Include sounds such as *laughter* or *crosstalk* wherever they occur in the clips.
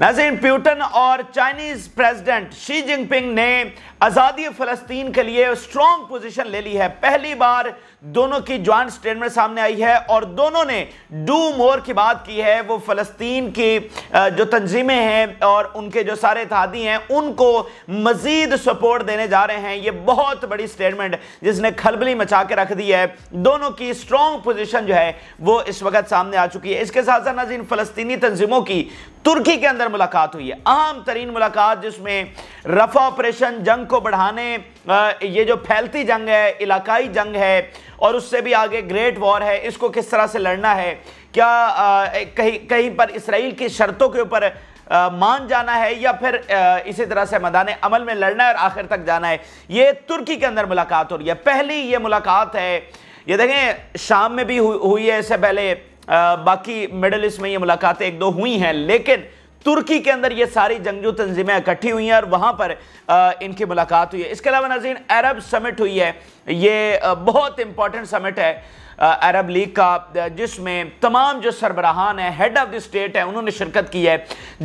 नाजिन Putin और Chinese president Xi Jinping ने आज़ादी फ़लस्तीन के लिए स्ट्रॉन्ग पोजीशन ले ली है पहली बार दोनों की ज्वाइंट स्टेटमेंट सामने आई है और दोनों ने डू मोर की बात की है वो फ़लस्तीन की जो तंजीमें हैं और उनके जो सारे इतिहादी हैं उनको मज़ीद सपोर्ट देने जा रहे हैं ये बहुत बड़ी स्टेटमेंट जिसने खलबली मचा के रख दी है दोनों की स्ट्रॉन्ग पोजिशन जो है वो इस वक्त सामने आ चुकी है इसके साथ साथ नाजीन फ़लस्तनी तंजीमों की तुर्की के अंदर मुलाकात हुई है अहम तरीन मुलाकात जिसमें रफा ऑपरेशन जंग को बढ़ाने ये जो फैलती जंग है इलाकाई जंग है और उससे भी आगे ग्रेट वॉर है इसको किस तरह से लड़ना है क्या कहीं कहीं पर इसराइल की शर्तों के ऊपर मान जाना है या फिर इसी तरह से मैदान अमल में लड़ना है और आखिर तक जाना है ये तुर्की के अंदर मुलाकात हो रही है पहली ये मुलाकात है ये देखें शाम में भी हुई है इससे पहले बाकी मिडल ईस्ट में ये मुलाकातें एक दो हुई हैं लेकिन तुर्की के अंदर ये सारी जंगजू तंजीमें इकट्ठी हुई हैं और वहाँ पर इनकी मुलाकात हुई है इसके अलावा नजीन अरब समिट हुई है ये बहुत इंपॉर्टेंट समिट है अरब लीग का जिसमें तमाम जो सरबराहान है हेड ऑफ द स्टेट है उन्होंने शिरकत की है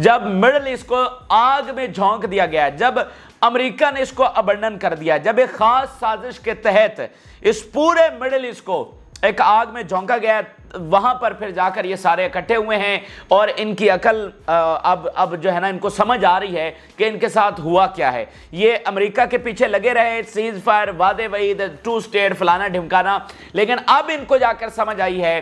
जब मिडल ईस्ट को आग में झोंक दिया गया जब अमेरिका ने इसको अबंडन कर दिया जब एक ख़ास साजिश के तहत इस पूरे मिडल ईस्ट को एक आग में झोंका गया वहां पर फिर जाकर ये सारे इकट्ठे हुए हैं और इनकी अकल अब अब जो है ना इनको समझ आ रही है कि इनके साथ हुआ क्या है ये अमेरिका के पीछे लगे रहे सीज फायर वादे वही टू स्टेट फलाना ढिमकाना लेकिन अब इनको जाकर समझ आई है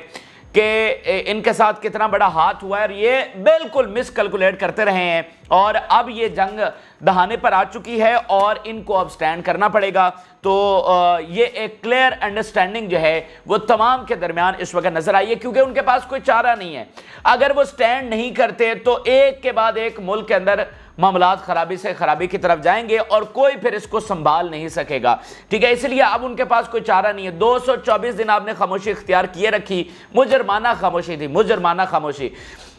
कि इनके साथ कितना बड़ा हाथ हुआ है और ये बिल्कुल मिसकलकुलेट करते रहे हैं और अब ये जंग दहाने पर आ चुकी है और इनको अब स्टैंड करना पड़ेगा तो ये एक क्लियर अंडरस्टैंडिंग जो है वो तमाम के दरमियान इस वक्त नज़र आई है क्योंकि उनके पास कोई चारा नहीं है अगर वो स्टैंड नहीं करते तो एक के बाद एक मुल्क के अंदर मामला खराबी से खराबी की तरफ जाएंगे और कोई फिर इसको संभाल नहीं सकेगा ठीक है इसलिए अब उनके पास कोई चारा नहीं है 224 दिन आपने खामोशी इख्तियार किए रखी मुजरमाना खामोशी थी मुजरमाना खामोशी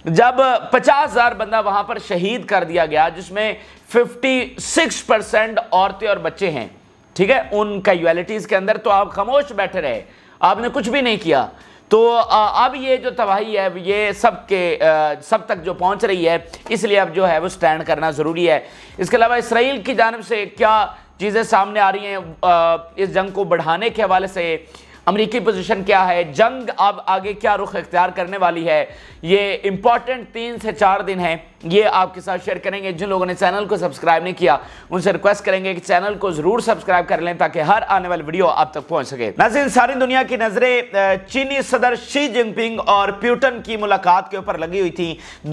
जब पचास हज़ार बंदा वहां पर शहीद कर दिया गया जिसमें 56 परसेंट औरतें और बच्चे हैं ठीक है उन कैलिटीज के अंदर तो आप खामोश बैठे रहे आपने कुछ भी नहीं किया तो अब ये जो तबाही है ये सब के सब तक जो पहुंच रही है इसलिए अब जो है वो स्टैंड करना ज़रूरी है इसके अलावा इसराइल की जानब से क्या चीज़ें सामने आ रही हैं इस जंग को बढ़ाने के हवाले से अमरीकी पोजिशन क्या है जंग अब आगे क्या रुख इख्तियार करने वाली है ये इंपॉर्टेंट तीन से चार दिन है ये आपके साथ शेयर करेंगे जिन लोगों ने चैनल को सब्सक्राइब नहीं किया उनसे रिक्वेस्ट करेंगे कि चैनल को ज़रूर सब्सक्राइब कर लें ताकि हर आने वाली वीडियो आप तक पहुंच सके नजर सारी दुनिया की नज़रें चीनी सदर शी जिनपिंग और प्यूटन की मुलाकात के ऊपर लगी हुई थी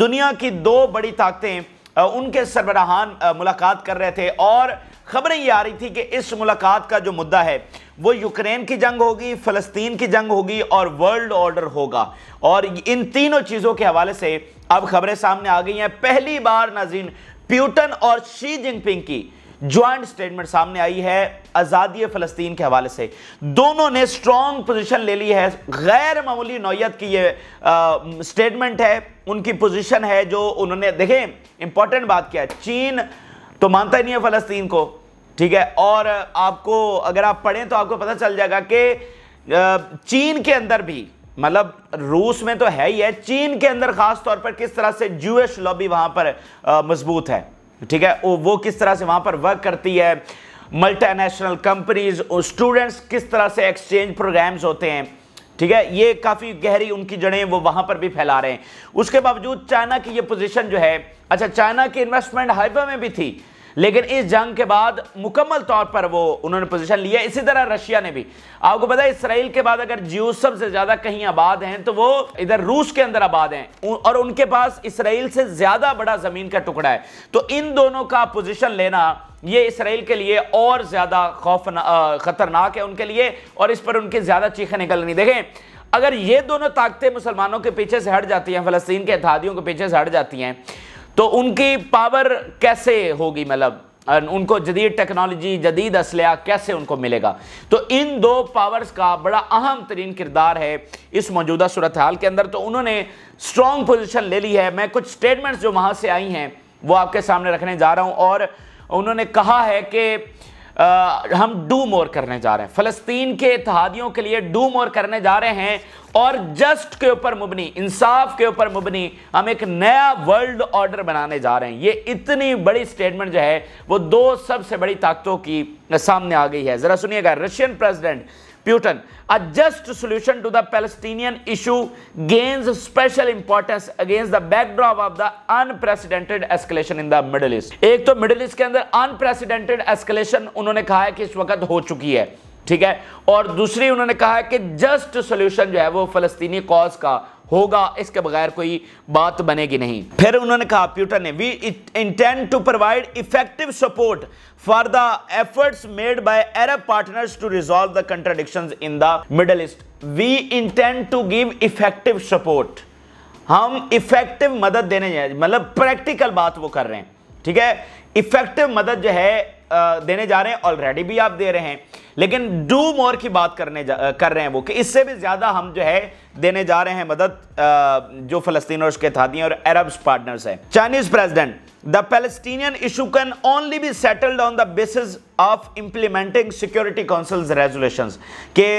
दुनिया की दो बड़ी ताकतें उनके सरबराहान मुलाकात कर रहे थे और खबरें ये आ रही थी कि इस मुलाकात का जो मुद्दा है वो यूक्रेन की जंग होगी फलस्तीन की जंग होगी और वर्ल्ड ऑर्डर होगा और इन तीनों चीज़ों के हवाले से अब खबरें सामने आ गई हैं पहली बार नाजीन प्यूटन और शी जिनपिंग की ज्वाइंट स्टेटमेंट सामने आई है आज़ादी फ़लस्तीन के हवाले से दोनों ने स्ट्रॉन्ग पोजीशन ले ली है गैर मामूली नौत की ये स्टेटमेंट है उनकी पोजीशन है जो उन्होंने देखें इंपॉर्टेंट बात क्या है चीन तो मानता ही नहीं है फ़लस्तीन को ठीक है और आपको अगर आप पढ़ें तो आपको पता चल जाएगा कि चीन के अंदर भी मतलब रूस में तो है ही है चीन के अंदर खास तौर पर किस तरह से जूश लॉबी वहाँ पर मजबूत है ठीक है वो किस तरह से वहाँ पर वर्क करती है मल्टीनेशनल कंपनीज स्टूडेंट्स किस तरह से एक्सचेंज प्रोग्राम्स होते हैं ठीक है ये काफ़ी गहरी उनकी जड़ें वो वहां पर भी फैला रहे हैं उसके बावजूद चाइना की ये पोजीशन जो है अच्छा चाइना की इन्वेस्टमेंट हाइपा में भी थी लेकिन इस जंग के बाद मुकम्मल तौर पर वो उन्होंने पोजीशन लिया इसी तरह रशिया ने भी आपको पता है इसराइल के बाद अगर जियो सबसे ज़्यादा कहीं आबाद हैं तो वो इधर रूस के अंदर आबाद हैं और उनके पास इसराइल से ज़्यादा बड़ा ज़मीन का टुकड़ा है तो इन दोनों का पोजिशन लेना ये इसराइल के लिए और ज्यादा खौफना खतरनाक है उनके लिए और इस पर उनके ज्यादा चीखें निकलनी देखें अगर ये दोनों ताकतें मुसलमानों के पीछे से हट जाती हैं फलस्तीन के इतिहादियों के पीछे से हट जाती हैं तो उनकी पावर कैसे होगी मतलब उनको जदीद टेक्नोलॉजी जदीद असलिया कैसे उनको मिलेगा तो इन दो पावर्स का बड़ा अहम तरीन किरदार है इस मौजूदा सूरत हाल के अंदर तो उन्होंने स्ट्रॉन्ग पोजिशन ले ली है मैं कुछ स्टेटमेंट्स जो वहाँ से आई हैं वो आपके सामने रखने जा रहा हूँ और उन्होंने कहा है कि आ, हम डू मोर करने जा रहे हैं फ़लस्तीन के इतिहादियों के लिए डू मोर करने जा रहे हैं और जस्ट के ऊपर मुबनी इंसाफ के ऊपर मुबनी हम एक नया वर्ल्ड ऑर्डर बनाने जा रहे हैं ये इतनी बड़ी स्टेटमेंट जो है वो दो सबसे बड़ी ताकतों की सामने आ गई है ज़रा सुनिएगा Russian president Putin. A just solution to the Palestinian issue gains special importance against the backdrop of the unprecedented escalation in the Middle East. एक तो Middle East के अंदर unprecedented escalation उन्होंने कहा है कि इस वक्त हो चुकी है ठीक है और दूसरी उन्होंने कहा है कि जस्ट सोल्यूशन जो है वो फलस्तीनी कॉज का होगा इसके बगैर कोई बात बनेगी नहीं फिर उन्होंने कहा प्यूटर ने we intend to provide effective support for the efforts made by Arab partners to resolve the contradictions in the Middle East we intend to give effective support हम इफेक्टिव मदद देने मतलब प्रैक्टिकल बात वो कर रहे हैं ठीक है इफेक्टिव मदद जो है देने जा रहे हैं ऑलरेडी भी आप दे रहे हैं लेकिन डू मोर की बात करने जा, कर रहे हैं वो कि इससे भी ज़्यादा हम जो है देने जा रहे हैं मदद जो फलस्तीन और उसके थादी और अरब्स पार्टनर्स हैं Chinese president the Palestinian issue can only be settled on the basis of implementing Security Council resolutions के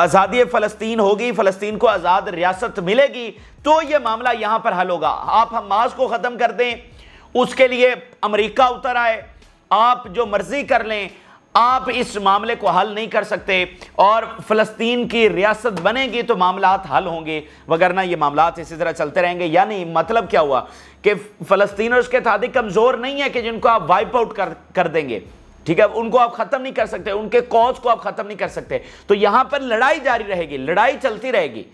आज़ादी फ़लस्तीन होगी फ़लस्तीन को आज़ाद रियासत मिलेगी तो ये मामला यहाँ पर हल होगा आप हमास को ख़त्म कर दें उसके लिए अमरीका उतर आए आप जो मर्जी कर लें आप इस मामले को हल नहीं कर सकते और फ़लस्तीन की रियासत बनेगी तो मामला हल होंगे वगरना ये मामला इसी तरह चलते रहेंगे यानी मतलब क्या हुआ कि फ़लस्तीन और उसके तादी कमज़ोर नहीं है कि जिनको आप वाइप आउट कर कर देंगे ठीक है उनको आप ख़त्म नहीं कर सकते उनके कॉज को आप ख़त्म नहीं कर सकते तो यहां पर लड़ाई जारी रहेगी लड़ाई चलती रहेगी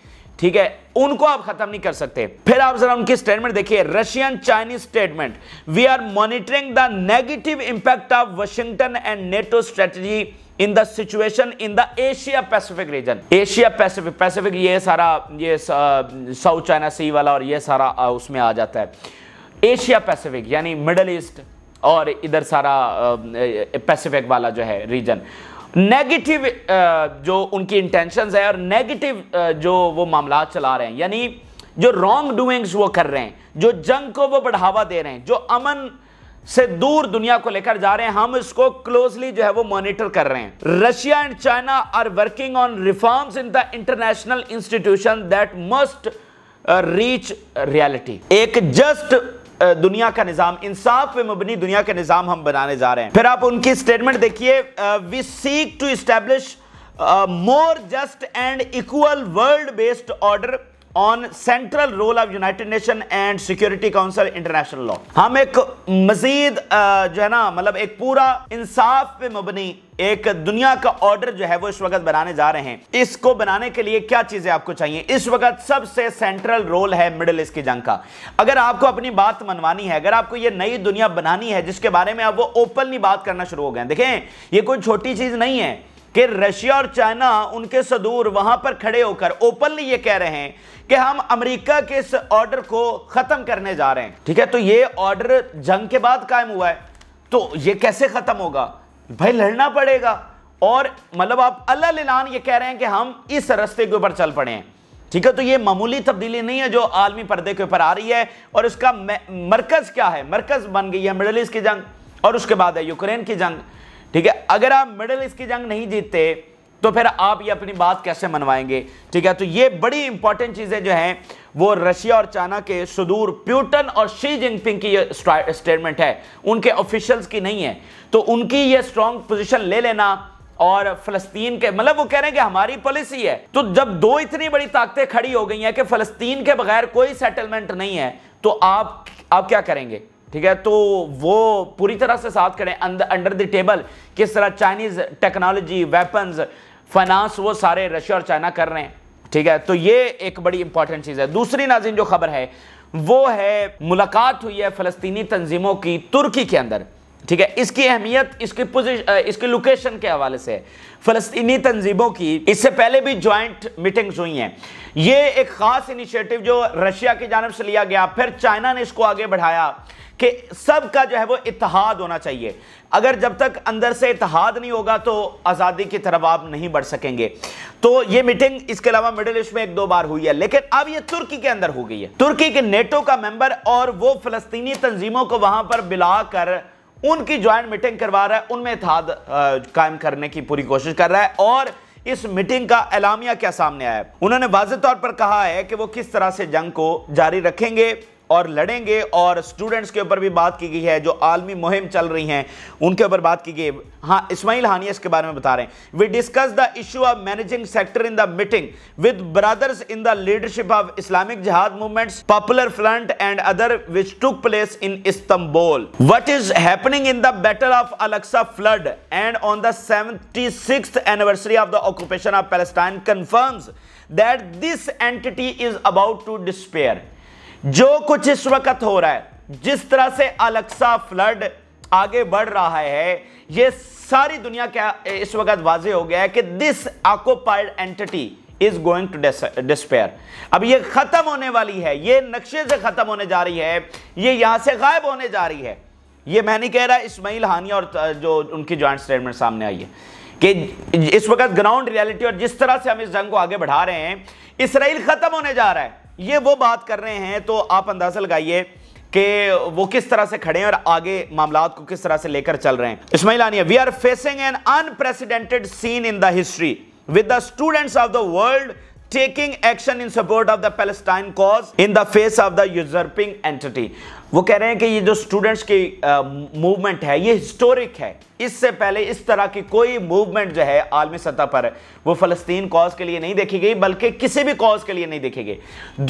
ठीक है उनको आप खत्म नहीं कर सकते फिर आप जरा उनकी स्टेटमेंट देखिए Russian Chinese statement we are monitoring the negative impact of Washington and NATO strategy in the situation in the Asia Pacific region Asia Pacific Pacific ये सारा ये साउथ चाइना सी वाला और ये सारा उसमें आ जाता है एशिया पैसिफिक यानी मिडल ईस्ट और इधर सारा पैसिफिक वाला जो है रीजन नेगेटिव uh, जो उनकी इंटेंशंस है और नेगेटिव uh, जो वो मामला चला रहे हैं यानी जो रॉन्ग डूइंग्स वो कर रहे हैं जो जंग को वो बढ़ावा दे रहे हैं जो अमन से दूर दुनिया को लेकर जा रहे हैं हम इसको क्लोजली जो है वो मॉनिटर कर रहे हैं Russia and China are working on reforms in the international institution that must reach reality एक जस्ट दुनिया का निज़ाम इंसाफ पे मबनी दुनिया का निज़ाम हम बनाने जा रहे हैं फिर आप उनकी स्टेटमेंट देखिए we seek to establish more just and equal world based order on central role of United Nation and Security Council international law हम एक मजीद जो है ना मतलब एक पूरा इंसाफ पे मबनी एक दुनिया का ऑर्डर जो है वो इस वक्त बनाने जा रहे हैं इसको बनाने के लिए क्या चीजें आपको चाहिए इस वक्त सबसे सेंट्रल रोल है मिडिल ईस्ट की जंग का अगर आपको अपनी बात मनवानी है अगर आपको ये नई दुनिया बनानी है जिसके बारे में आप वो ओपनली बात करना शुरू हो गए देखें ये कोई छोटी चीज नहीं है कि रशिया और चाइना उनके सदूर वहां पर खड़े होकर ओपनली ये कह रहे हैं कि हम अमेरिका के इस ऑर्डर को खत्म करने जा रहे हैं ठीक है तो ये ऑर्डर जंग के बाद कायम हुआ है तो ये कैसे खत्म होगा भाई लड़ना पड़ेगा और मतलब आप अल्लाह लान ये कह रहे हैं कि हम इस रस्ते के ऊपर चल पड़े हैं ठीक है तो ये मामूली तब्दीली नहीं है जो आलमी पर्दे के ऊपर आ रही है और इसका मरकज क्या है मरकज बन गई है मिडल ईस्ट की जंग और उसके बाद है यूक्रेन की जंग ठीक है अगर आप मिडिल ईस्ट की जंग नहीं जीतते तो फिर आप ये अपनी बात कैसे मनवाएंगे ठीक है तो ये बड़ी इंपॉर्टेंट चीज़ें जो हैं वो रशिया और चाइना के सुदूर प्यूटन और शी जिनपिंग की स्टेटमेंट है उनके ऑफिशियल्स की नहीं है तो उनकी ये स्ट्रांग पोजीशन ले लेना और फलस्तीन के मतलब वो कह रहे हैं कि हमारी पॉलिसी है तो जब दो इतनी बड़ी ताकतें खड़ी हो गई हैं कि फलस्तीन के बगैर कोई सेटलमेंट नहीं है तो आप आप क्या करेंगे ठीक है तो वो पूरी तरह से साथ खड़े अंडर द टेबल किस तरह चाइनीज टेक्नोलॉजी वेपन्स फाइनांस वो सारे रशिया और चाइना कर रहे हैं ठीक है तो ये एक बड़ी इंपॉर्टेंट चीज़ है दूसरी नाजिन जो खबर है वो है मुलाकात हुई है फलस्तीनी तंजीमों की तुर्की के अंदर ठीक है इसकी अहमियत इसकी पोजिशन इसकी लोकेशन के हवाले से फलस्तनी फलस्तीनी तंजीमों की इससे पहले भी ज्वाइंट मीटिंग्स हुई हैं ये एक ख़ास इनिशिएटिव जो रशिया की जानब से लिया गया फिर चाइना ने इसको आगे बढ़ाया कि सब का जो है वो इतिहाद होना चाहिए अगर जब तक अंदर से इतिहाद नहीं होगा तो आज़ादी की तरफ आप नहीं बढ़ सकेंगे तो ये मीटिंग इसके अलावा मिडिल ईस्ट में एक दो बार हुई है लेकिन अब ये तुर्की के अंदर हो गई है तुर्की के नेटो का मेंबर और वो फलस्तीनी तंजीमों को वहां पर बिला कर उनकी ज्वाइंट मीटिंग करवा रहा है उनमें इतिहाद कायम करने की पूरी कोशिश कर रहा है और इस मीटिंग का एलामिया क्या सामने आया है उन्होंने वाज तौर पर कहा है कि वो किस तरह से जंग को जारी रखेंगे और लड़ेंगे और स्टूडेंट्स के ऊपर भी बात की गई है जो आलमी मुहिम चल रही हैं उनके ऊपर बात की गई हाँ इस्माइल हानिया इसके बारे में बता रहे हैं we discuss the issue of managing sector in the meeting with brothers in the leadership of Islamic Jihad movements Popular Front and other which took place in Istanbul what is happening in the battle of Al Aqsa flood and on the seventy six anniversary of the occupation of Palestine confirms that this entity is about to disappear जो कुछ इस वक्त हो रहा है जिस तरह से अलक्सा फ्लड आगे बढ़ रहा है यह सारी दुनिया क्या इस वक्त वाजे हो गया है कि this occupied entity is going to disappear अब ये खत्म होने वाली है ये नक्शे से खत्म होने जा रही है ये यहां से गायब होने जा रही है ये मैं नहीं कह रहा इस्माइल हानिया और जो उनकी ज्वाइंट स्टेटमेंट सामने आई है कि इस वक्त ग्राउंड रियलिटी और जिस तरह से हम इस जंग को आगे बढ़ा रहे हैं इसराइल खत्म होने जा रहा है ये वो बात कर रहे हैं तो आप अंदाजा लगाइए कि वो किस तरह से खड़े हैं और आगे मामला को किस तरह से लेकर चल रहे हैं Ismail Haniyeh we are facing an unprecedented scene in the history with the students of the world taking action in support of the Palestine cause in the face of the usurping entity वो कह रहे हैं कि ये जो students की movement है ये हिस्टोरिक है इससे पहले इस तरह की कोई मूवमेंट जो है आलमी सतह पर वो फलस्तीन कॉज के लिए नहीं देखी गई बल्कि किसी भी कॉज के लिए नहीं देखी गई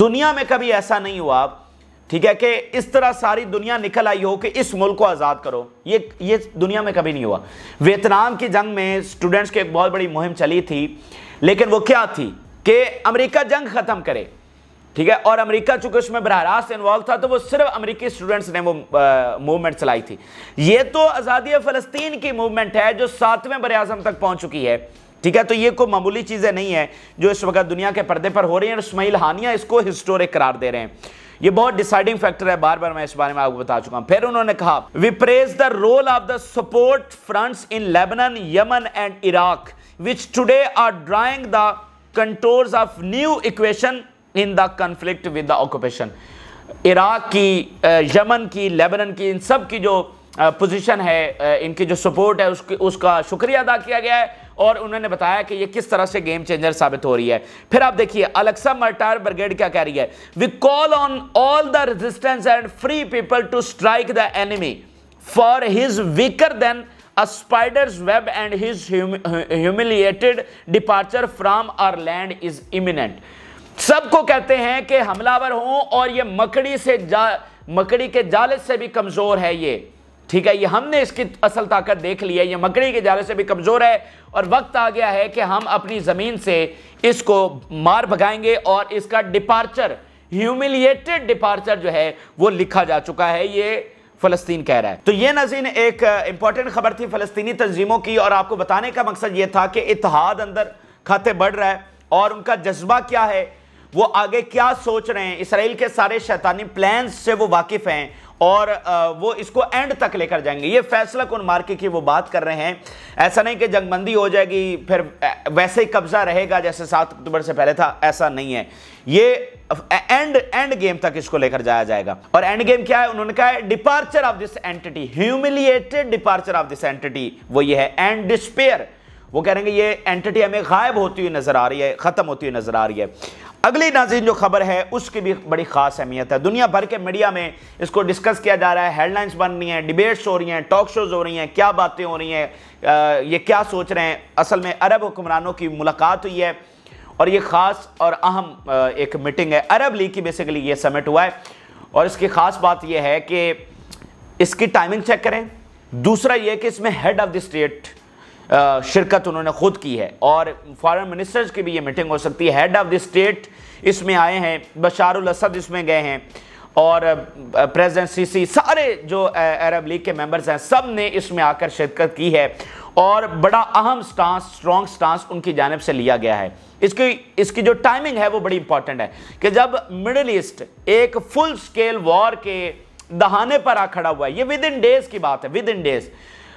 दुनिया में कभी ऐसा नहीं हुआ ठीक है कि इस तरह सारी दुनिया निकल आई हो कि इस मुल्क को आज़ाद करो ये ये दुनिया में कभी नहीं हुआ वियतनाम की जंग में स्टूडेंट्स की एक बहुत बड़ी मुहिम चली थी लेकिन वो क्या थी कि अमेरिका जंग ख़त्म करे ठीक है और अमेरिका चूंकि उसमें बरह रास्त इन्वॉल्व था तो वो सिर्फ अमेरिकी स्टूडेंट्स ने वो मूवमेंट चलाई थी ये तो आज़ादी फ़लस्तीन की मूवमेंट है जो सातवें बर तक पहुँच चुकी है ठीक है तो ये कोई मामूली चीज़ें नहीं है जो इस वक्त दुनिया के पर्दे पर हो रही हैं और इसमाइल हानिया इसको हिस्टोरिक करार दे रहे हैं ये बहुत डिसाइडिंग फैक्टर है बार बार मैं इस बारे में आपको बता चुका हूं फिर उन्होंने कहा we praise the role of the support fronts in Lebanon Yemen and Iraq which today are drawing the contours of new equation in the conflict with the occupation Iraq की यमन की लेबनन की इन सब की जो position है इनकी जो सपोर्ट है उसकी उसका शुक्रिया अदा किया गया है और उन्होंने बताया कि ये किस तरह से गेम चेंजर साबित हो रही है फिर आप देखिए अलेक्सा मर्टार ब्रिगेड क्या कह रही है we call on all the resistance and free people to strike the enemy for his weaker than a web and and his hum humiliated departure from our land सबको कहते हैं कि हमलावर हों और ये मकड़ी से जा मकड़ी के जाले से भी कमज़ोर है ये ठीक है ये हमने इसकी असल ताकत देख ली है ये मकड़ी के जाले से भी कमज़ोर है और वक्त आ गया है कि हम अपनी ज़मीन से इसको मार भगाएंगे और इसका डिपार्चर ह्यूमिलिएटेड डिपार्चर जो है वो लिखा जा चुका है ये फलस्तीन कह रहा है तो ये नजीन एक इंपॉर्टेंट खबर थी फलस्तीनी तंजीमों की और आपको बताने का मकसद ये था कि इतिहाद अंदर खाते बढ़ रहा है और उनका जज्बा क्या है वो आगे क्या सोच रहे हैं इसराइल के सारे शैतानी प्लान से वो वाकिफ हैं और वो इसको एंड तक लेकर जाएंगे ये फैसला कौन मार्के की वो बात कर रहे हैं ऐसा नहीं कि जंगबंदी हो जाएगी फिर वैसे ही कब्जा रहेगा जैसे सात अक्टूबर से पहले था ऐसा नहीं है ये एंड एंड गेम तक इसको लेकर जाया जाएगा और एंड गेम क्या है उन्होंने कहा departure of this entity humiliated departure of this entity वो ये है एंड डिस्पेयर वो कह रहे हैं ये एंटिटी हमें गायब होती हुई नजर आ रही है खत्म होती हुई नजर आ रही है अगली नाजीन जो खबर है उसकी भी बड़ी खास अहमियत है दुनिया भर के मीडिया में इसको डिस्कस किया जा रहा है हेडलाइंस बन रही हैं डिबेट्स हो रही हैं टॉक शोज़ हो रही हैं क्या बातें हो रही हैं ये क्या सोच रहे हैं असल में अरब हुक्मरानों की मुलाकात हुई है और ये ख़ास और अहम एक मीटिंग है अरब लीग की बेसिकली ये समिट हुआ है और इसकी ख़ास बात यह है कि इसकी टाइमिंग चेक करें दूसरा ये कि इसमें हेड ऑफ़ द स्टेट शिरकत उन्होंने खुद की है और फॉरेन मिनिस्टर्स की भी ये मीटिंग हो सकती है हेड ऑफ द स्टेट इसमें आए हैं बशारुल असद इसमें गए हैं और प्रेसिडेंट सीसी सारे जो अरब लीग के मेंबर्स हैं सब ने इसमें आकर शिरकत की है और बड़ा अहम स्टांस स्ट्रॉन्ग स्टांस उनकी जानब से लिया गया है इसकी इसकी जो टाइमिंग है वो बड़ी इंपॉर्टेंट है कि जब मिडल ईस्ट एक फुल स्केल वॉर के दहाने पर आ खड़ा हुआ है ये विद इन डेज की बात है विद इन डेज़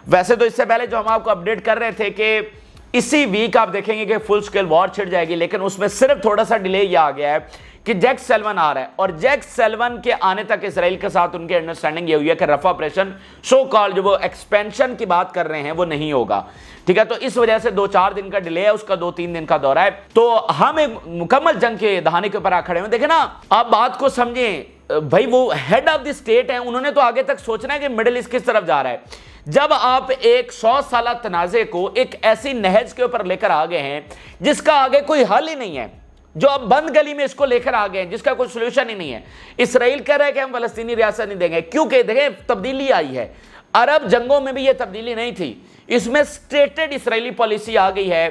वैसे तो इससे पहले जो हम आपको अपडेट कर रहे थे कि इसी वीक आप देखेंगे कि फुल स्केल वॉर छिड़ जाएगी लेकिन उसमें सिर्फ थोड़ा सा डिले यह आ गया है कि जैक सेलवन आ रहा है और जैक सेलवन के आने तक इसराइल के साथ उनकी अंडरस्टैंडिंग ये हुई है कि रफा ऑपरेशन सो कॉल जो वो एक्सपेंशन की बात कर रहे हैं वो नहीं होगा ठीक है तो इस वजह से दो चार दिन का डिले है उसका दो तीन दिन का दौरा है तो हम एक मुकम्मल जंग के दहाने के ऊपर आ खड़े हुए देखे ना आप बात को समझें भाई वो हेड ऑफ द स्टेट है उन्होंने तो आगे तक सोचना है कि मिडिल ईस्ट किस तरफ जा रहा है जब आप एक सौ साल तनाजे को एक ऐसी नहज के ऊपर लेकर आ गए हैं जिसका आगे कोई हल ही नहीं है जो अब बंद गली में इसको लेकर आ गए हैं जिसका कोई सोल्यूशन ही नहीं है इसराइल कह रहा है कि हम फलस्तीनी रियासत नहीं देंगे क्योंकि देखें तब्दीली आई है अरब जंगों में भी यह तब्दीली नहीं थी इसमें स्टेटेड इसराइली पॉलिसी आ गई है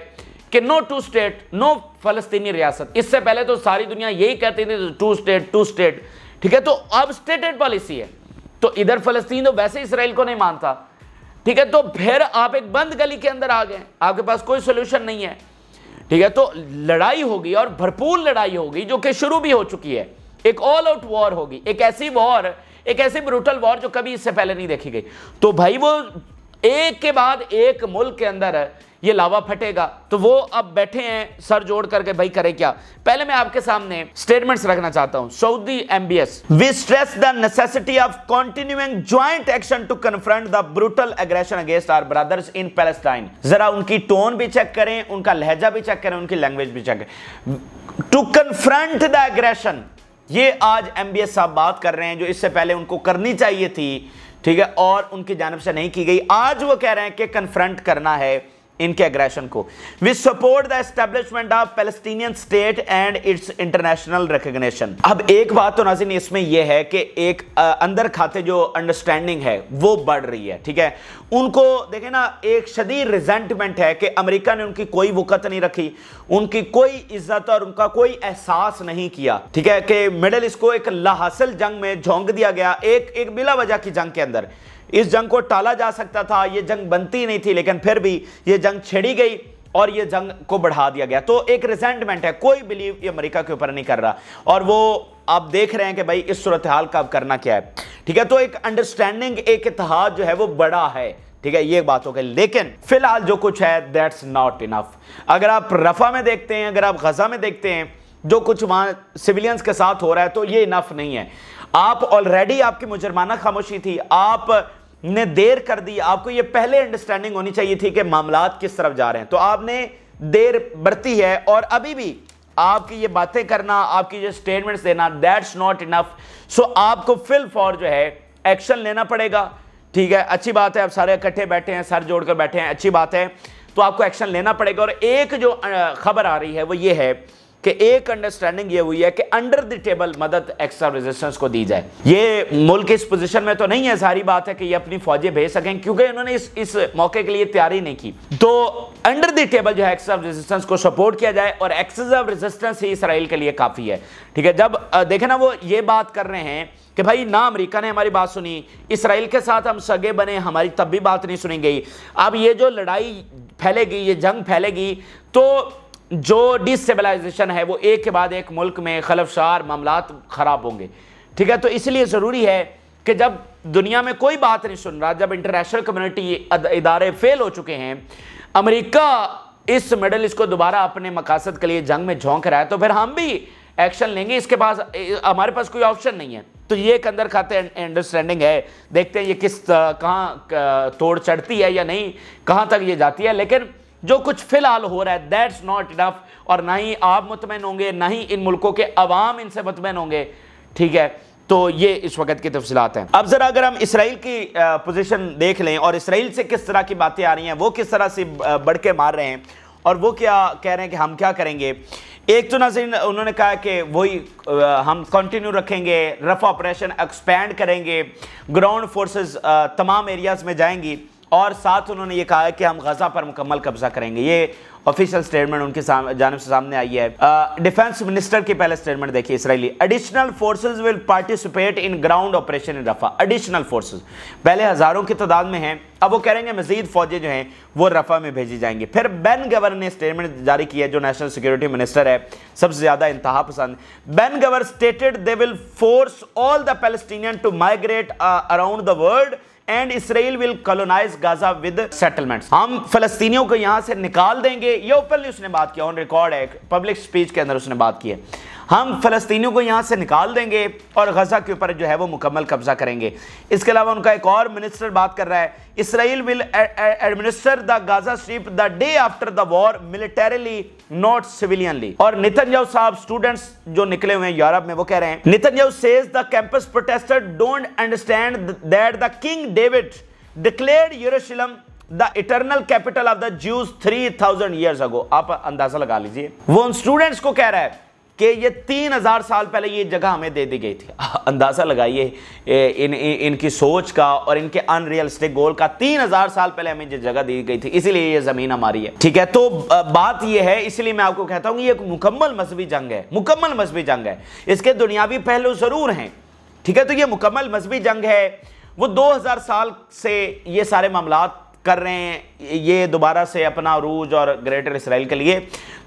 कि नो टू स्टेट नो फलस्तीनी रियासत इससे पहले तो सारी दुनिया यही कहती थी टू स्टेट टू स्टेट ठीक है तो अब स्टेटेड पॉलिसी है तो इधर फलस्तीन तो वैसे इसराइल को नहीं मानता ठीक है तो फिर आप एक बंद गली के अंदर आ गए आपके पास कोई सोल्यूशन नहीं है ठीक है तो लड़ाई होगी और भरपूर लड़ाई होगी जो कि शुरू भी हो चुकी है एक ऑल आउट वॉर होगी एक ऐसी वॉर एक ऐसी ब्रूटल वॉर जो कभी इससे पहले नहीं देखी गई तो भाई वो एक के बाद एक मुल्क के अंदर ये लावा फटेगा तो वो अब बैठे हैं सर जोड़ करके भाई करें क्या पहले मैं आपके सामने स्टेटमेंट्स रखना चाहता हूं Saudi MBS we stress the necessity of continuing joint action to confront the brutal aggression against our brothers in Palestine जरा उनकी टोन भी चेक करें उनका लहजा भी चेक करें उनकी लैंग्वेज भी चेक करें टू कन्फ्रंट द एग्रेशन ये आज एमबीएस साहब बात कर रहे हैं जो इससे पहले उनको करनी चाहिए थी ठीक है और उनकी जानब से नहीं की गई आज वो कह रहे हैं कि कन्फ्रंट करना है इनके एग्रेशन को we support the establishment of Palestinian state and its international recognition अब एक बात तो नाजिन इसमें यह है कि एक अंदर खाते जो अंडरस्टैंडिंग है वो बढ़ रही है ठीक है उनको देखे ना एक शदी रिजेंटमेंट है कि अमेरिका ने उनकी कोई वक़त नहीं रखी उनकी कोई इज्जत और उनका कोई एहसास नहीं किया ठीक है कि मिडल इसको एक लाहासिल जंग में झोंक दिया गया एक एक बिला वजह की जंग के अंदर इस जंग को टाला जा सकता था ये जंग बनती नहीं थी लेकिन फिर भी ये जंग छेड़ी गई और ये जंग को बढ़ा दिया गया तो एक रिसेंटमेंट है कोई बिलीव ये अमेरिका के ऊपर नहीं कर रहा और वो आप देख रहे हैं कि भाई इस सूरत हाल का अब करना क्या है ठीक है तो एक अंडरस्टैंडिंग एक इतिहाद जो है वो बड़ा है ठीक है ये बात हो गई लेकिन फिलहाल जो कुछ है दैट्स नॉट इनफ अगर आप रफा में देखते हैं अगर आप गजा में देखते हैं जो कुछ वहां सिविलियंस के साथ हो रहा है तो ये इनफ नहीं है आप ऑलरेडी आपकी मुजरमाना खामोशी थी आप ने देर कर दी आपको ये पहले अंडरस्टैंडिंग होनी चाहिए थी कि मामला किस तरफ जा रहे हैं तो आपने देर बरती है और अभी भी आपकी ये बातें करना आपकी जो स्टेटमेंट देना दैट्स नॉट इनफ सो आपको फिल फॉर जो है एक्शन लेना पड़ेगा ठीक है अच्छी बात है आप सारे इकट्ठे बैठे हैं सर जोड़कर बैठे हैं अच्छी बात है तो आपको एक्शन लेना पड़ेगा और एक जो खबर आ रही है वो ये है कि एक अंडरस्टैंडिंग ये हुई है कि अंडर द टेबल मदद एक्स्ट्रा रेजिस्टेंस को दी जाए ये मुल्क इस पोजीशन में तो नहीं है सारी बात है कि ये अपनी फौजें भेज सकें क्योंकि उन्होंने इस इस मौके के लिए तैयारी नहीं की तो अंडर द टेबल जो है एक्स्ट्रा रेजिस्टेंस को सपोर्ट किया जाए और एक्सेस रेजिस्टेंस ही इसराइल के लिए काफ़ी है ठीक है जब देखे ना वो ये बात कर रहे हैं कि भाई ना अमेरिका ने हमारी बात सुनी इसराइल के साथ हम सगे बने हमारी तब भी बात नहीं सुनी गई अब ये जो लड़ाई फैलेगी ये जंग फैलेगी तो जो डिसबलाइजेशन है वो एक के बाद एक मुल्क में खलफशार मामला ख़राब होंगे ठीक है तो इसलिए ज़रूरी है कि जब दुनिया में कोई बात नहीं सुन रहा जब इंटरनेशनल कम्युनिटी इदारे फेल हो चुके हैं अमेरिका इस मेडल इसको दोबारा अपने मकासद के लिए जंग में झोंक रहा है तो फिर हम भी एक्शन लेंगे इसके पास हमारे पास कोई ऑप्शन नहीं है तो ये एक अंदर खाते अंडरस्टैंडिंग है देखते हैं ये किस कहाँ तोड़ चढ़ती है या नहीं कहाँ तक ये जाती है लेकिन जो कुछ फिलहाल हो रहा है दैट्स नॉट इनफ और ना ही आप मुतमिन होंगे ना ही इन मुल्कों के अवाम इनसे मुतमिन होंगे ठीक है तो ये इस वक्त की तफसीत हैं अब ज़रा अगर हम इसराइल की पोजीशन देख लें और इसराइल से किस तरह की बातें आ रही हैं वो किस तरह से बढ़ के मार रहे हैं और वो क्या कह रहे हैं कि हम क्या करेंगे एक तो नाजिन उन्होंने कहा कि वही हम कंटिन्यू रखेंगे रफ ऑपरेशन एक्सपैंड करेंगे ग्राउंड फोर्सेस तमाम एरियाज़ में जाएंगी और साथ उन्होंने ये कहा है कि हम गजा पर मुकम्मल कब्जा करेंगे ये ऑफिशियल स्टेटमेंट उनके साम, जानब से सामने आई है डिफेंस मिनिस्टर की पहले स्टेटमेंट देखिए Israeli additional forces will participate in ground operation in Rafah additional forces पहले हजारों की तादाद में हैं अब वो कह रहे हैं मजीद फौजें जो हैं वो रफा में भेजी जाएंगी फिर बेन गवर ने स्टेटमेंट जारी किया जो नेशनल सिक्योरिटी मिनिस्टर है सबसे ज्यादा इंतहा पसंद Ben Gvir stated they will force all the Palestinian to migrate around the world and Israel will colonise Gaza with settlement हम फलस्तीनियों को यहां से निकाल देंगे ये ओपनली उसने बात किया ऑन रिकॉर्ड है पब्लिक स्पीच के अंदर उसने बात की है हम फ़लस्तीनियों को यहाँ से निकाल देंगे और गज़ा के ऊपर जो है वो मुकम्मल कब्ज़ा करेंगे इसके अलावा उनका एक और मिनिस्टर बात कर रहा है Israel will administer the Gaza strip the day after the war militarily not civilianly और नितनजाऊ साहब स्टूडेंट्स जो निकले हुए हैं यूरोप में वो कह रहे हैं नितिन says the campus protester don't understand that the King David declare Jerusalem the eternal capital of the Jews 3000 years ago आप अंदाजा लगा लीजिए वो उन स्टूडेंट्स को कह रहा है कि ये तीन हज़ार साल पहले ये जगह हमें दे दी गई थी *laughs* अंदाज़ा लगाइए इन, इन इनकी सोच का और इनके अनरियलिस्टिक गोल का तीन हज़ार साल पहले हमें ये जगह दी गई थी इसीलिए ये ज़मीन हमारी है ठीक है तो बात ये है इसलिए मैं आपको कहता हूँ ये एक मुकम्मल मजहबी जंग है मुकम्मल मजहबी जंग है इसके दुनियावी पहलू ज़रूर हैं ठीक है तो ये मुकम्मल मजहबी जंग है वो दो साल से ये सारे मामला कर रहे हैं ये दोबारा से अपना रूज और ग्रेटर इसराइल के लिए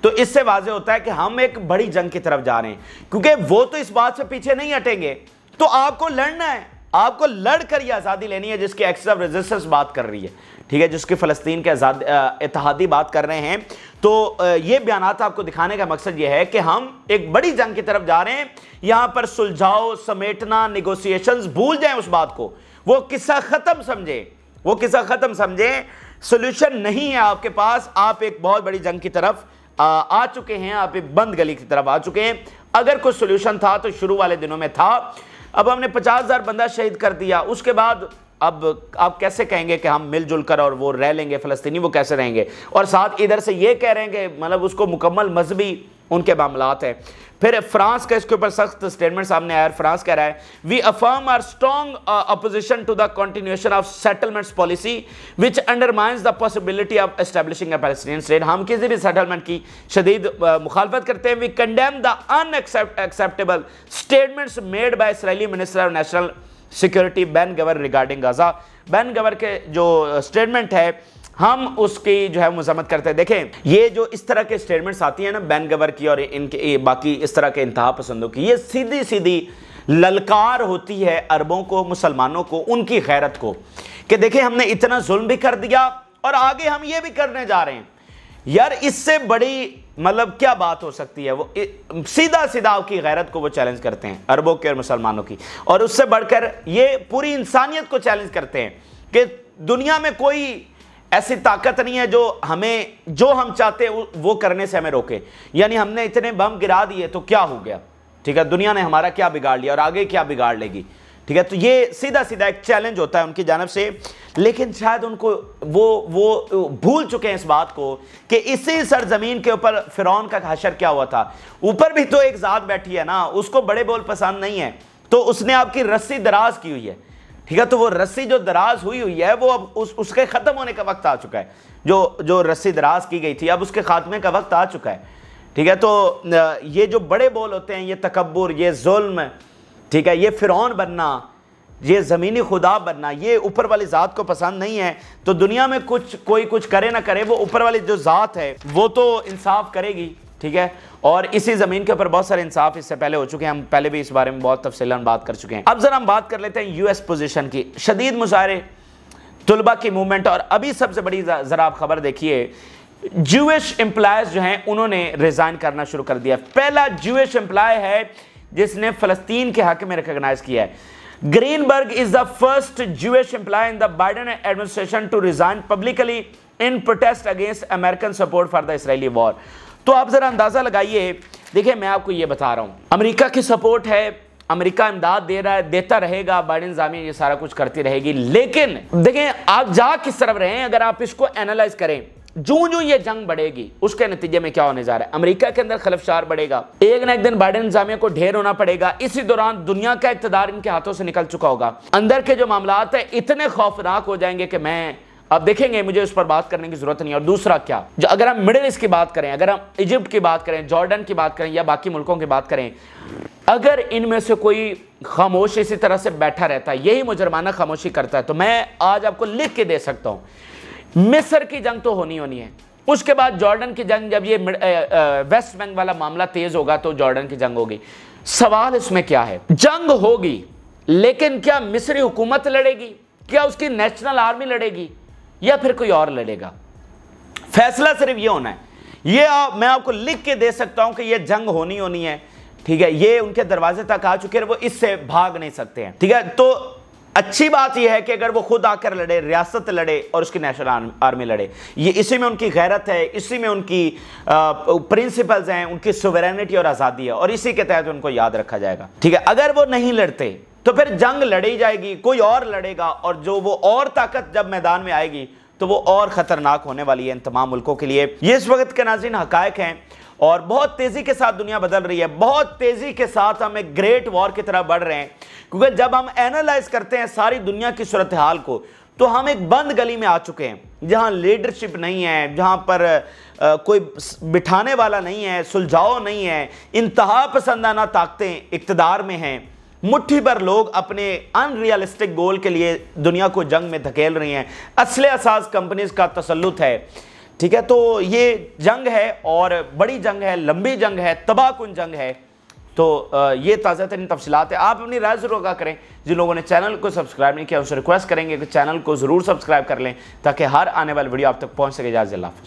तो इससे वाजह होता है कि हम एक बड़ी जंग की तरफ जा रहे हैं क्योंकि वो तो इस बात से पीछे नहीं हटेंगे तो आपको लड़ना है आपको लड़कर ये आज़ादी लेनी है जिसकी एक्सेस ऑफ रेजिस्टेंस बात कर रही है ठीक है जिसकी फ़लस्तीन के आज़ाद इतिहादी बात कर रहे हैं तो ये बयान आपको दिखाने का मकसद ये है कि हम एक बड़ी जंग की तरफ जा रहे हैं यहाँ पर सुलझाओ समेटना निगोसिएशंस भूल जाएं उस बात को वो किस्सा ख़त्म समझें वो किस्सा ख़त्म समझें सोल्यूशन नहीं है आपके पास आप एक बहुत बड़ी जंग की तरफ आ, आ चुके हैं आप एक बंद गली की तरफ आ चुके हैं अगर कुछ सोल्यूशन था तो शुरू वाले दिनों में था अब हमने पचास हज़ार बंदा शहीद कर दिया उसके बाद अब आप कैसे कहेंगे कि हम मिलजुल कर और वो रह लेंगे फलस्तीनी वो कैसे रहेंगे और साथ इधर से ये कह रहे हैं कि मतलब उसको मुकम्मल मजहबी उनके मामला हैं फिर फ्रांस का इसके ऊपर सख्त स्टेटमेंट सामने आया फ्रांस कह रहा है we affirm our strong opposition to the continuation of settlements policy which undermines the possibility of establishing a Palestinian state हम किसी भी सेटलमेंट की शदीद uh, मुखालफत करते हैं we condemn the unacceptable statements made by Israeli minister of national security Ben Gvir regarding Gaza Ben Gvir के जो स्टेटमेंट uh, है हम उसकी जो है मजम्मत करते हैं देखें ये जो इस तरह के स्टेटमेंट्स आती है ना बैन गवर की और इनके बाकी इस तरह के इंतहा पसंदों की ये सीधी सीधी ललकार होती है अरबों को मुसलमानों को उनकी गैरत को कि देखें हमने इतना जुल्म भी कर दिया और आगे हम ये भी करने जा रहे हैं यार इससे बड़ी मतलब क्या बात हो सकती है वो सीधा सीधा की गैरत को वो चैलेंज करते हैं अरबों के और मुसलमानों की और उससे बढ़कर ये पूरी इंसानियत को चैलेंज करते हैं कि दुनिया में कोई ऐसी ताकत नहीं है जो हमें जो हम चाहते वो करने से हमें रोके यानी हमने इतने बम गिरा दिए तो क्या हो गया ठीक है दुनिया ने हमारा क्या बिगाड़ लिया और आगे क्या बिगाड़ लेगी ठीक है तो ये सीधा सीधा एक चैलेंज होता है उनकी जानब से लेकिन शायद उनको वो वो भूल चुके हैं इस बात को कि इसी सरजमीन के ऊपर फिरौन का हशर क्या हुआ था ऊपर भी तो एक ज़ात बैठी है ना उसको बड़े बोल पसंद नहीं है तो उसने आपकी रस्सी दराज की हुई है ठीक है तो वो रस्सी जो दराज हुई हुई है वो अब उस उसके ख़त्म होने का वक्त आ चुका है जो जो रस्सी दराज की गई थी अब उसके खात्मे का वक्त आ चुका है ठीक है तो ये जो बड़े बोल होते हैं ये तकबर ये जुल्म ठीक है ये फ़िरौन बनना ये ज़मीनी खुदा बनना ये ऊपर वाली ज़ात को पसंद नहीं है तो दुनिया में कुछ कोई कुछ करे ना करे वो ऊपर वाली जो ज़ात है वो तो इंसाफ करेगी ठीक है और इसी जमीन के ऊपर बहुत सारे इंसाफ इससे पहले हो चुके हैं हम पहले भी इस बारे में बहुत तफसी बात कर चुके हैं अब जरा हम बात कर लेते हैं यूएस पोजिशन की शदीद मुशाहरे तलबा की मूवमेंट और अभी सबसे बड़ी ज़रा आप खबर देखिए जूश एम्प्लॉयज़ जो हैं उन्होंने रिज़ाइन करना शुरू कर दिया पहला जूश एम्प्लॉय है जिसने फ़लस्तीन के हक में रिकोगनाइज किया है Greenberg is the first Jewish employee in the Biden administration to resign publicly in protest against American support for the Israeli war तो आप ज़रा अंदाज़ा लगाइए देखिए मैं आपको ये बता रहा हूं अमेरिका की सपोर्ट है अमेरिका इमदाद दे रहा है देता रहेगा बाइडन जामिया ये सारा कुछ करती रहेगी लेकिन देखें आप जा किस तरफ रहे अगर आप इसको एनालाइज करें जो जो ये जंग बढ़ेगी उसके नतीजे में क्या होने जा रहा है अमेरिका के अंदर खलफशार बढ़ेगा एक ना एक दिन बाइडन इंतजामिया को ढेर होना पड़ेगा इसी दौरान दुनिया का इकतदार इनके हाथों से निकल चुका होगा अंदर के जो मामला है इतने खौफनाक हो जाएंगे कि मैं आप देखेंगे मुझे उस पर बात करने की जरूरत नहीं और दूसरा क्या जो अगर हम मिडिल ईस्ट की बात करें अगर हम इजिप्ट की बात करें जॉर्डन की बात करें या बाकी मुल्कों की बात करें अगर इनमें से कोई खामोश इसी तरह से बैठा रहता है यही मुजरमाना खामोशी करता है तो मैं आज आपको लिख के दे सकता हूं मिस्र की जंग तो होनी होनी है उसके बाद जॉर्डन की जंग जब ये वेस्ट बैंक वाला मामला तेज होगा तो जॉर्डन की जंग होगी सवाल इसमें क्या है जंग होगी लेकिन क्या मिस्री हुकूमत लड़ेगी क्या उसकी नेशनल आर्मी लड़ेगी या फिर कोई और लड़ेगा फैसला सिर्फ ये होना है ये आ, मैं आपको लिख के दे सकता हूं कि ये जंग होनी होनी है ठीक है ये उनके दरवाजे तक आ चुके हैं वो इससे भाग नहीं सकते हैं ठीक है तो अच्छी बात यह है कि अगर वो खुद आकर लड़े रियासत लड़े और उसकी नेशनल आर्मी लड़े ये इसी में उनकी गैरत है इसी में उनकी प्रिंसिपल्स हैं उनकी सुवेरेनिटी और आज़ादी है और इसी के तहत उनको याद रखा जाएगा ठीक है अगर वो नहीं लड़ते तो फिर जंग लड़ी जाएगी कोई और लड़ेगा और जो वो और ताकत जब मैदान में आएगी तो वो और ख़तरनाक होने वाली है इन तमाम मुल्कों के लिए ये इस वक्त के नाजिन हकायक हैं और बहुत तेज़ी के साथ दुनिया बदल रही है बहुत तेज़ी के साथ हम एक ग्रेट वॉर की तरह बढ़ रहे हैं क्योंकि जब हम एनालाइज करते हैं सारी दुनिया की सूरत हाल को तो हम एक बंद गली में आ चुके हैं जहाँ लीडरशिप नहीं है जहाँ पर आ, कोई बिठाने वाला नहीं है सुलझाओ नहीं है इंतहा पसंदाना ताकतें इकतदार में हैं मुट्ठी भर लोग अपने अनरियलिस्टिक गोल के लिए दुनिया को जंग में धकेल रही हैं असले असाज कंपनीज का तसलुत है ठीक है तो ये जंग है और बड़ी जंग है लंबी जंग है तबाहकुन जंग है तो ये ताज़ा तरीन तफसलत है आप अपनी राय ज़रूर आगा करें जिन लोगों ने चैनल को सब्सक्राइब नहीं किया उनसे रिक्वेस्ट करेंगे कि चैनल को ज़रूर सब्सक्राइब कर लें ताकि हर आने वाली वीडियो आप तक पहुँच सके जाए हाफ़